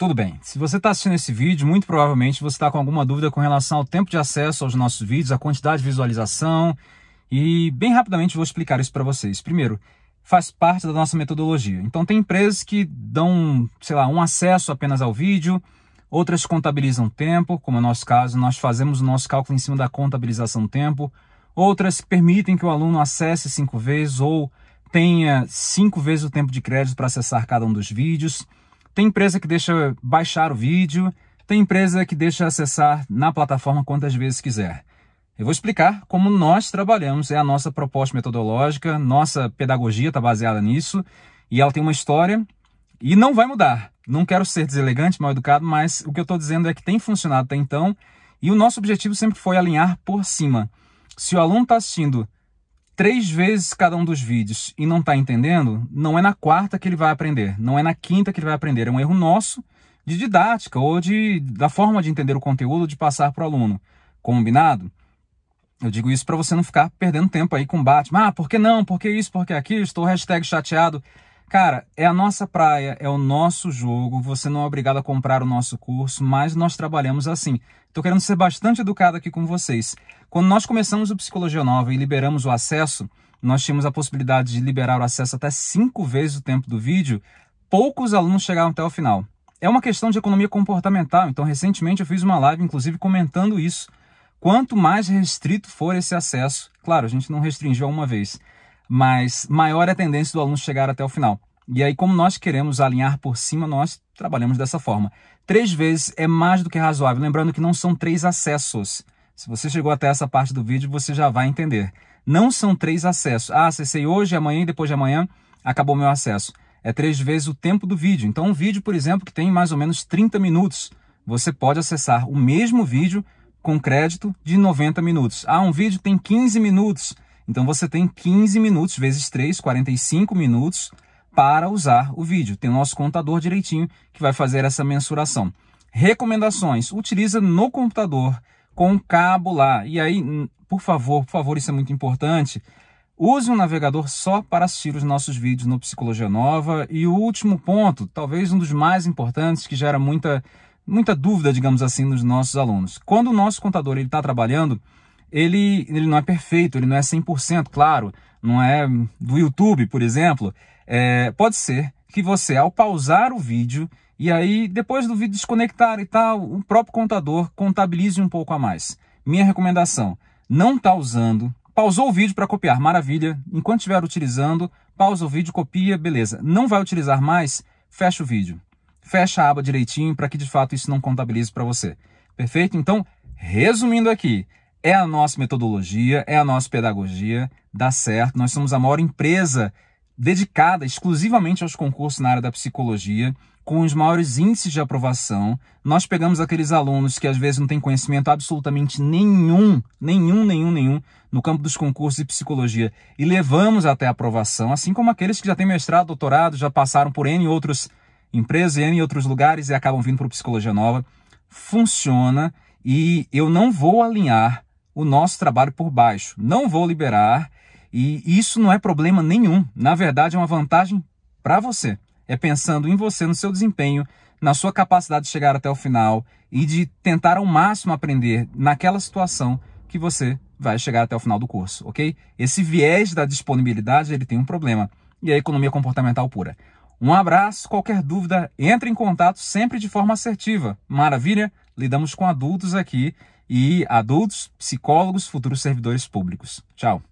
Tudo bem, se você está assistindo esse vídeo, muito provavelmente você está com alguma dúvida com relação ao tempo de acesso aos nossos vídeos, a quantidade de visualização, e bem rapidamente vou explicar isso para vocês. Primeiro, faz parte da nossa metodologia. Então tem empresas que dão, sei lá, um acesso apenas ao vídeo, outras contabilizam tempo, como é o nosso caso, nós fazemos o nosso cálculo em cima da contabilização do tempo, outras permitem que o aluno acesse cinco vezes ou tenha cinco vezes o tempo de crédito para acessar cada um dos vídeos. Tem empresa que deixa baixar o vídeo, tem empresa que deixa acessar na plataforma quantas vezes quiser. Eu vou explicar como nós trabalhamos, é a nossa proposta metodológica, nossa pedagogia está baseada nisso, e ela tem uma história e não vai mudar. Não quero ser deselegante, mal educado, mas o que eu estou dizendo é que tem funcionado até então, e o nosso objetivo sempre foi alinhar por cima. Se o aluno está assistindo três vezes cada um dos vídeos e não está entendendo, não é na quarta que ele vai aprender, não é na quinta que ele vai aprender. É um erro nosso de didática ou de, da forma de entender o conteúdo, de passar para o aluno. Combinado? Eu digo isso para você não ficar perdendo tempo aí com Batman. Ah, por que não? Por que isso? Por que aquilo? Estou chateado. Cara, é a nossa praia, é o nosso jogo, você não é obrigado a comprar o nosso curso, mas nós trabalhamos assim. Estou querendo ser bastante educado aqui com vocês. Quando nós começamos o Psicologia Nova e liberamos o acesso, nós tínhamos a possibilidade de liberar o acesso até cinco vezes o tempo do vídeo, poucos alunos chegaram até o final. É uma questão de economia comportamental, então recentemente eu fiz uma live, inclusive, comentando isso. Quanto mais restrito for esse acesso, claro, a gente não restringiu uma vez, mas maior é a tendência do aluno chegar até o final. E aí, como nós queremos alinhar por cima, nós trabalhamos dessa forma. Três vezes é mais do que razoável, lembrando que não são três acessos. Se você chegou até essa parte do vídeo, você já vai entender. Não são três acessos. Ah, acessei hoje, amanhã e depois de amanhã, acabou meu acesso. É três vezes o tempo do vídeo. Então, um vídeo, por exemplo, que tem mais ou menos 30 minutos, você pode acessar o mesmo vídeo com crédito de 90 minutos. Ah, um vídeo tem 15 minutos então você tem 15 minutos vezes 3, 45 minutos para usar o vídeo. Tem o nosso contador direitinho que vai fazer essa mensuração. Recomendações: utiliza no computador com cabo lá. E aí, por favor, por favor, isso é muito importante. Use um navegador só para assistir os nossos vídeos no Psicologia Nova. E o último ponto, talvez um dos mais importantes, que gera muita, muita dúvida, digamos assim, nos nossos alunos. Quando o nosso contador está trabalhando, ele, ele não é perfeito, ele não é 100%, claro, não é do YouTube, por exemplo. É, pode ser que você, ao pausar o vídeo, e aí depois do vídeo desconectar e tal, o próprio contador contabilize um pouco a mais. Minha recomendação, não está usando, pausou o vídeo para copiar, maravilha, enquanto estiver utilizando, pausa o vídeo, copia, beleza. Não vai utilizar mais, fecha o vídeo. Fecha a aba direitinho para que de fato isso não contabilize para você. Perfeito? Então, resumindo aqui, é a nossa metodologia, é a nossa pedagogia, dá certo. Nós somos a maior empresa dedicada exclusivamente aos concursos na área da psicologia, com os maiores índices de aprovação. Nós pegamos aqueles alunos que às vezes não têm conhecimento absolutamente nenhum, nenhum, nenhum, nenhum, no campo dos concursos de psicologia e levamos até a aprovação, assim como aqueles que já têm mestrado, doutorado, já passaram por N outros empresas, N outros lugares e acabam vindo para o Psicologia Nova. Funciona e eu não vou alinhar o nosso trabalho por baixo. Não vou liberar e isso não é problema nenhum. Na verdade, é uma vantagem para você. É pensando em você, no seu desempenho, na sua capacidade de chegar até o final e de tentar ao máximo aprender naquela situação que você vai chegar até o final do curso, ok? Esse viés da disponibilidade, ele tem um problema e a economia comportamental pura. Um abraço, qualquer dúvida, entre em contato sempre de forma assertiva. Maravilha? Lidamos com adultos aqui e adultos, psicólogos, futuros servidores públicos. Tchau.